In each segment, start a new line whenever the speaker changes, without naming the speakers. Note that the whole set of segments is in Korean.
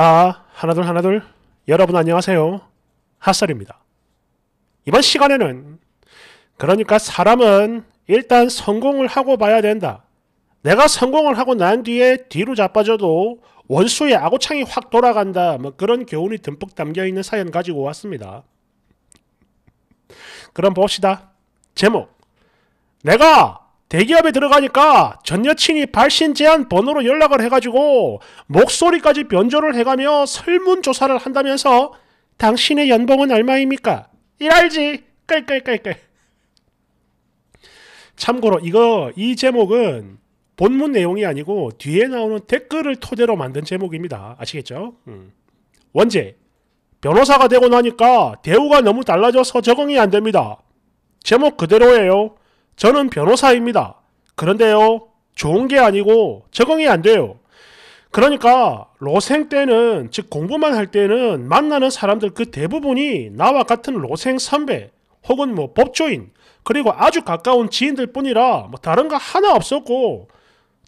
아, 하나둘 하나둘 여러분 안녕하세요. 핫설입니다. 이번 시간에는 그러니까 사람은 일단 성공을 하고 봐야 된다. 내가 성공을 하고 난 뒤에 뒤로 자빠져도 원수의 아구창이확 돌아간다. 뭐 그런 교훈이 듬뿍 담겨있는 사연 가지고 왔습니다. 그럼 봅시다. 제목 내가 대기업에 들어가니까 전 여친이 발신 제한 번호로 연락을 해가지고 목소리까지 변조를 해가며 설문조사를 한다면서 당신의 연봉은 얼마입니까? 일할지 깔깔깔깔 참고로 이거 이 제목은 본문 내용이 아니고 뒤에 나오는 댓글을 토대로 만든 제목입니다. 아시겠죠? 음. 원제 변호사가 되고 나니까 대우가 너무 달라져서 적응이 안 됩니다. 제목 그대로예요. 저는 변호사입니다. 그런데요, 좋은 게 아니고 적응이 안 돼요. 그러니까 로생 때는 즉 공부만 할 때는 만나는 사람들 그 대부분이 나와 같은 로생 선배 혹은 뭐 법조인 그리고 아주 가까운 지인들 뿐이라 뭐 다른 거 하나 없었고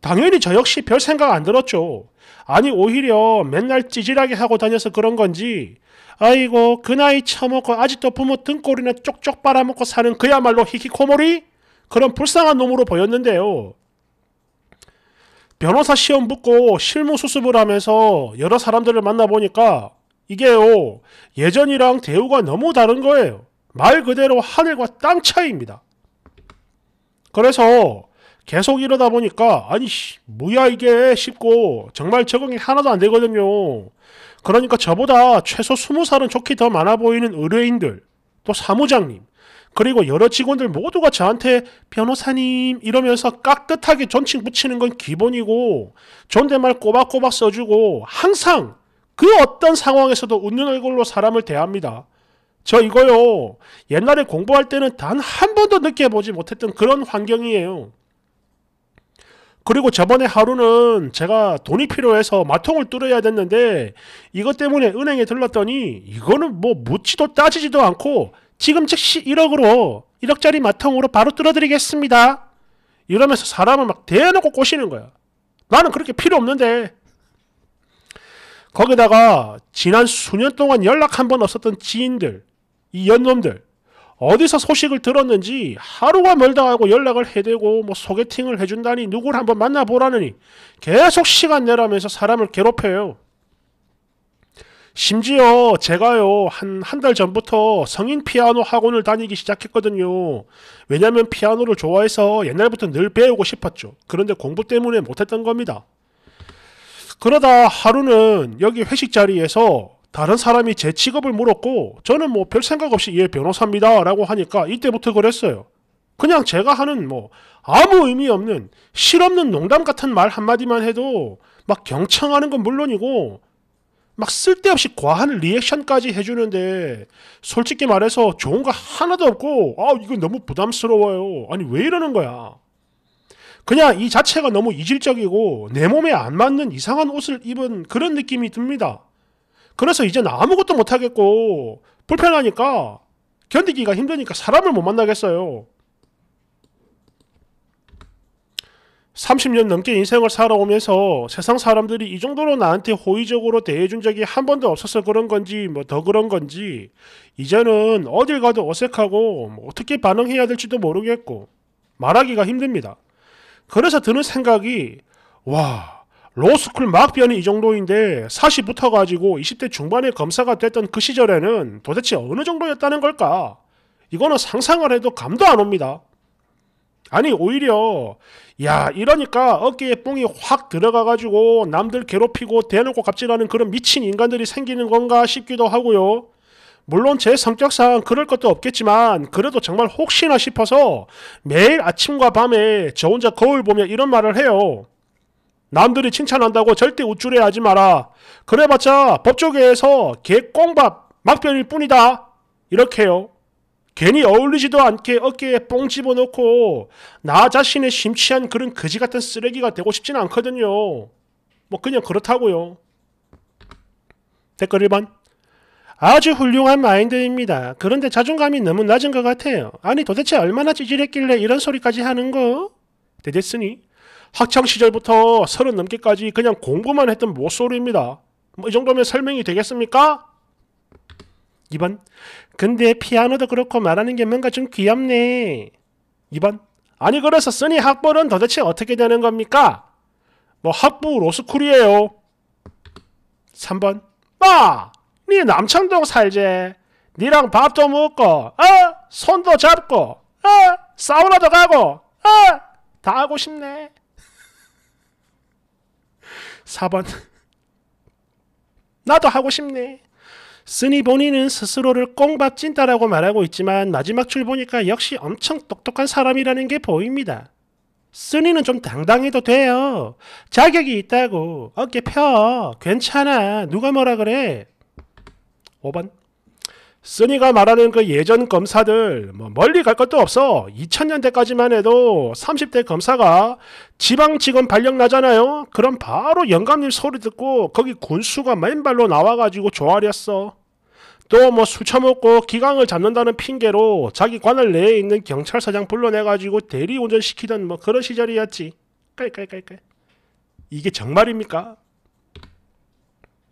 당연히 저 역시 별 생각 안 들었죠. 아니 오히려 맨날 찌질하게 하고 다녀서 그런 건지 아이고 그 나이 처먹고 아직도 부모 등골이나 쪽쪽 빨아먹고 사는 그야말로 히키코모리 그런 불쌍한 놈으로 보였는데요. 변호사 시험 붙고 실무 수습을 하면서 여러 사람들을 만나보니까 이게요, 예전이랑 대우가 너무 다른 거예요. 말 그대로 하늘과 땅 차이입니다. 그래서 계속 이러다 보니까 아니 뭐야 이게 싶고 정말 적응이 하나도 안 되거든요. 그러니까 저보다 최소 20살은 좋게 더 많아 보이는 의뢰인들 또 사무장님 그리고 여러 직원들 모두가 저한테 변호사님 이러면서 깍듯하게 존칭 붙이는 건 기본이고 존댓말 꼬박꼬박 써주고 항상 그 어떤 상황에서도 웃는 얼굴로 사람을 대합니다. 저 이거요. 옛날에 공부할 때는 단 한 번도 느껴보지 못했던 그런 환경이에요. 그리고 저번에 하루는 제가 돈이 필요해서 마통을 뚫어야 됐는데 이것 때문에 은행에 들렀더니 이거는 뭐 묻지도 따지지도 않고 지금 즉시 1억으로 1억짜리 마통으로 바로 뚫어드리겠습니다. 이러면서 사람을 막 대놓고 꼬시는 거야. 나는 그렇게 필요 없는데. 거기다가 지난 수년 동안 연락 한 번 없었던 지인들, 이 연놈들 어디서 소식을 들었는지 하루가 멀다 하고 연락을 해대고 뭐 소개팅을 해준다니 누굴 한번 만나보라느니 계속 시간 내라면서 사람을 괴롭혀요. 심지어 제가요, 한, 한 달 전부터 성인 피아노 학원을 다니기 시작했거든요. 왜냐면 피아노를 좋아해서 옛날부터 늘 배우고 싶었죠. 그런데 공부 때문에 못했던 겁니다. 그러다 하루는 여기 회식 자리에서 다른 사람이 제 직업을 물었고, 저는 뭐 별 생각 없이 예, 변호사입니다. 라고 하니까 이때부터 그랬어요. 그냥 제가 하는 뭐 아무 의미 없는 실없는 농담 같은 말 한마디만 해도 막 경청하는 건 물론이고 막 쓸데없이 과한 리액션까지 해주는데 솔직히 말해서 좋은 거 하나도 없고 아 이건 너무 부담스러워요. 아니 왜 이러는 거야? 그냥 이 자체가 너무 이질적이고 내 몸에 안 맞는 이상한 옷을 입은 그런 느낌이 듭니다. 그래서 이제 아무것도 못하겠고 불편하니까 견디기가 힘드니까 사람을 못 만나겠어요. 30년 넘게 인생을 살아오면서 세상 사람들이 이 정도로 나한테 호의적으로 대해준 적이 한 번도 없어서 그런 건지 뭐 더 그런 건지 이제는 어딜 가도 어색하고 뭐 어떻게 반응해야 될지도 모르겠고 말하기가 힘듭니다. 그래서 드는 생각이 와 로스쿨 막변이 이 정도인데 40부터 가지고 20대 중반에 검사가 됐던 그 시절에는 도대체 어느 정도였다는 걸까? 이거는 상상을 해도 감도 안 옵니다. 아니 오히려 야 이러니까 어깨에 뽕이 확 들어가가지고 남들 괴롭히고 대놓고 갑질하는 그런 미친 인간들이 생기는 건가 싶기도 하고요. 물론 제 성격상 그럴 것도 없겠지만 그래도 정말 혹시나 싶어서 매일 아침과 밤에 저 혼자 거울 보며 이런 말을 해요. 남들이 칭찬한다고 절대 우쭐해 하지 마라. 그래봤자 법조계에서 개꽁밥 막변일 뿐이다. 이렇게요. 괜히 어울리지도 않게 어깨에 뽕 집어넣고 나 자신의 심취한 그런 거지 같은 쓰레기가 되고 싶진 않거든요. 뭐 그냥 그렇다고요. 댓글 1번 아주 훌륭한 마인드입니다. 그런데 자존감이 너무 낮은 것 같아요. 아니 도대체 얼마나 찌질했길래 이런 소리까지 하는 거? 대대쓰니 학창시절부터 서른 넘게까지 그냥 공부만 했던 모쏠입니다. 뭐 이 정도면 설명이 되겠습니까? 2번 근데 피아노도 그렇고 말하는 게 뭔가 좀 귀엽네. 2번. 아니 그래서 쓰니 학벌은 도대체 어떻게 되는 겁니까? 뭐 학부 로스쿨이에요. 3번. 마! 네 남창동 살제. 니랑 밥도 먹고, 어? 손도 잡고, 어? 사우나도 가고, 어? 다 하고 싶네. 4번. 나도 하고 싶네. 쓰니 본인은 스스로를 꽁받진다라고 말하고 있지만 마지막 줄 보니까 역시 엄청 똑똑한 사람이라는 게 보입니다. 쓰니는 좀 당당해도 돼요. 자격이 있다고. 어깨 펴. 괜찮아. 누가 뭐라 그래. 5번. 쓰니가 말하는 그 예전 검사들 뭐 멀리 갈 것도 없어. 2000년대까지만 해도 30대 검사가 지방직원 발령 나잖아요. 그럼 바로 영감님 소리 듣고 거기 군수가 맨발로 나와가지고 조아렸어. 또 뭐 수쳐먹고 기강을 잡는다는 핑계로 자기 관할 내에 있는 경찰서장 불러내가지고 대리운전 시키던 뭐 그런 시절이었지. 깔깔깔깔. 이게 정말입니까?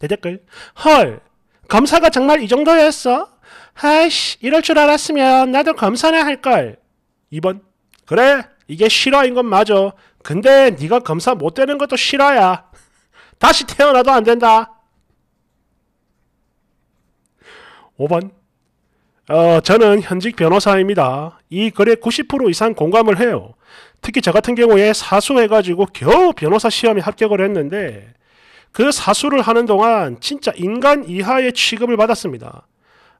대댓글. 헐! 검사가 정말 이 정도였어? 아이씨, 이럴 줄 알았으면 나도 검사나 할걸. 2번. 그래, 이게 실화인 건 맞아. 근데 네가 검사 못 되는 것도 실화야. 다시 태어나도 안 된다. 5번. 어, 저는 현직 변호사입니다. 이 글에 90% 이상 공감을 해요. 특히 저 같은 경우에 사수해가지고 겨우 변호사 시험에 합격을 했는데 그 사수를 하는 동안 진짜 인간 이하의 취급을 받았습니다.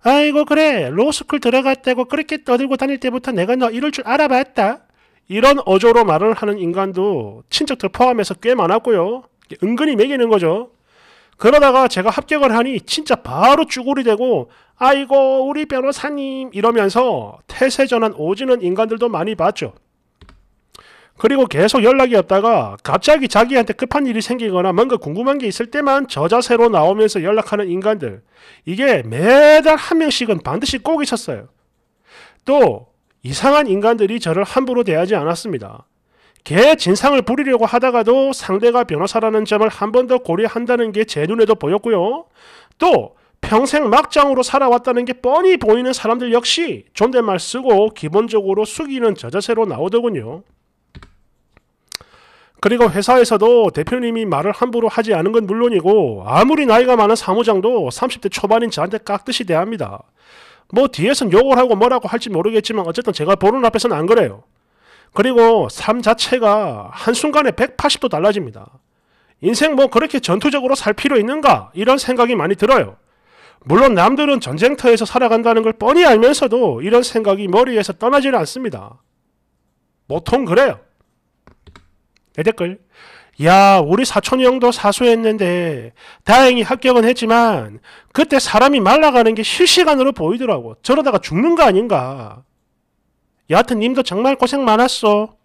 아이고 그래 로스쿨 들어갔다고 그렇게 떠들고 다닐 때부터 내가 너 이럴 줄 알아봤다. 이런 어조로 말을 하는 인간도 친척들 포함해서 꽤 많았고요. 은근히 매기는 거죠. 그러다가 제가 합격을 하니 진짜 바로 쭈구리 되고 아이고 우리 변호사님 이러면서 태세 전환 오지는 인간들도 많이 봤죠. 그리고 계속 연락이 없다가 갑자기 자기한테 급한 일이 생기거나 뭔가 궁금한 게 있을 때만 저자세로 나오면서 연락하는 인간들. 이게 매달 한 명씩은 반드시 꼭 있었어요. 또 이상한 인간들이 저를 함부로 대하지 않았습니다. 개 진상을 부리려고 하다가도 상대가 변호사라는 점을 한 번 더 고려한다는 게 제 눈에도 보였고요. 또 평생 막장으로 살아왔다는 게 뻔히 보이는 사람들 역시 존댓말 쓰고 기본적으로 숙이는 저자세로 나오더군요. 그리고 회사에서도 대표님이 말을 함부로 하지 않은 건 물론이고 아무리 나이가 많은 사무장도 30대 초반인 저한테 깍듯이 대합니다. 뭐 뒤에선 욕을 하고 뭐라고 할지 모르겠지만 어쨌든 제가 보는 앞에서는 안 그래요. 그리고 삶 자체가 한순간에 180도 달라집니다. 인생 뭐 그렇게 전투적으로 살 필요 있는가? 이런 생각이 많이 들어요. 물론 남들은 전쟁터에서 살아간다는 걸 뻔히 알면서도 이런 생각이 머리에서 떠나지는 않습니다. 보통 그래요. 댓글 야 우리 사촌 형도 사수했는데 다행히 합격은 했지만 그때 사람이 말라가는 게 실시간으로 보이더라고 저러다가 죽는 거 아닌가 여하튼 님도 정말 고생 많았어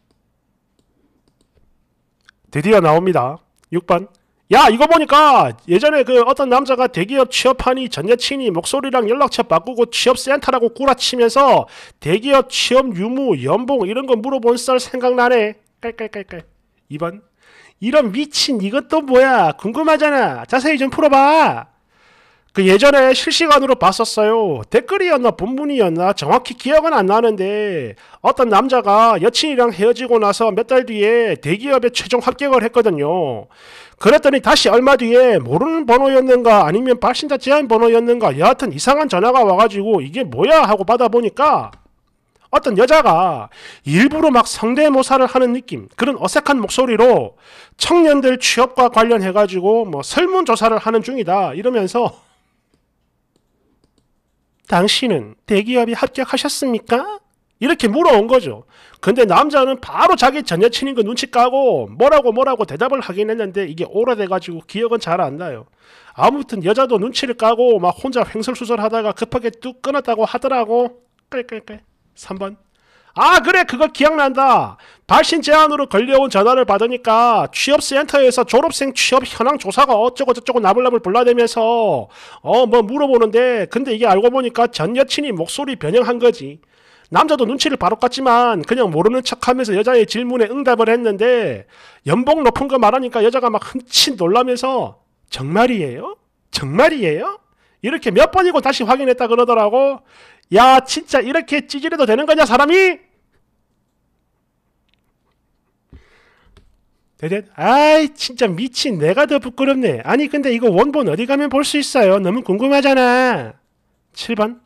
드디어 나옵니다 6번 야 이거 보니까 예전에 그 어떤 남자가 대기업 취업하니 전 여친이 목소리랑 연락처 바꾸고 취업센터라고 꾸라치면서 대기업 취업 유무 연봉 이런 거 물어본 썰 생각나네 깔깔깔깔 2번 이런 미친 이것도 뭐야 궁금하잖아 자세히 좀 풀어봐 그 예전에 실시간으로 봤었어요 댓글이었나 본문이었나 정확히 기억은 안 나는데 어떤 남자가 여친이랑 헤어지고 나서 몇 달 뒤에 대기업에 최종 합격을 했거든요 그랬더니 다시 얼마 뒤에 모르는 번호였는가 아니면 발신자 제한 번호였는가 여하튼 이상한 전화가 와가지고 이게 뭐야 하고 받아보니까 어떤 여자가 일부러 막 성대모사를 하는 느낌, 그런 어색한 목소리로 청년들 취업과 관련해가지고 뭐 설문조사를 하는 중이다. 이러면서 당신은 대기업이 합격하셨습니까? 이렇게 물어온 거죠. 근데 남자는 바로 자기 전 여친인 거 눈치 까고 뭐라고 뭐라고 대답을 하긴 했는데 이게 오래돼가지고 기억은 잘 안 나요. 아무튼 여자도 눈치를 까고 막 혼자 횡설수설하다가 급하게 뚝 끊었다고 하더라고. 끌끌끌. 3번 아 그래 그거 기억난다 발신 제한으로 걸려온 전화를 받으니까 취업센터에서 졸업생 취업 현황 조사가 어쩌고저쩌고 나불나불 불러대면서 어 뭐 물어보는데 근데 이게 알고 보니까 전 여친이 목소리 변형한 거지 남자도 눈치를 바로 깠지만 그냥 모르는 척하면서 여자의 질문에 응답을 했는데 연봉 높은 거 말하니까 여자가 막 흠칫 놀라면서 정말이에요? 정말이에요? 이렇게 몇 번이고 다시 확인했다 그러더라고. 야 진짜 이렇게 찌질해도 되는 거냐 사람이? 대대 아이 진짜 미친 내가 더 부끄럽네. 아니 근데 이거 원본 어디 가면 볼 수 있어요. 너무 궁금하잖아. 7번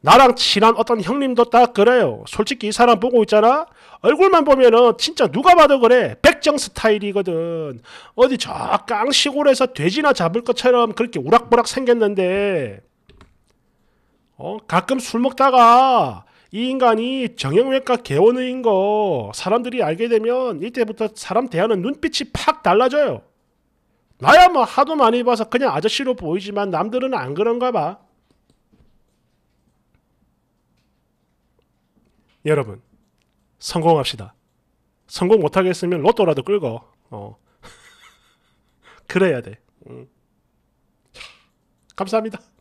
나랑 친한 어떤 형님도 딱 그래요. 솔직히 이 사람 보고 있잖아. 얼굴만 보면은 진짜 누가 봐도 그래. 백정 스타일이거든. 어디 저 깡시골에서 돼지나 잡을 것처럼 그렇게 우락부락 생겼는데 어? 가끔 술 먹다가 이 인간이 정형외과 개원의인 거 사람들이 알게 되면 이때부터 사람 대하는 눈빛이 팍 달라져요. 나야 뭐 하도 많이 봐서 그냥 아저씨로 보이지만 남들은 안 그런가 봐. 여러분 성공합시다. 성공 못하겠으면 로또라도 끌고 어. 그래야 돼. 음. 감사합니다.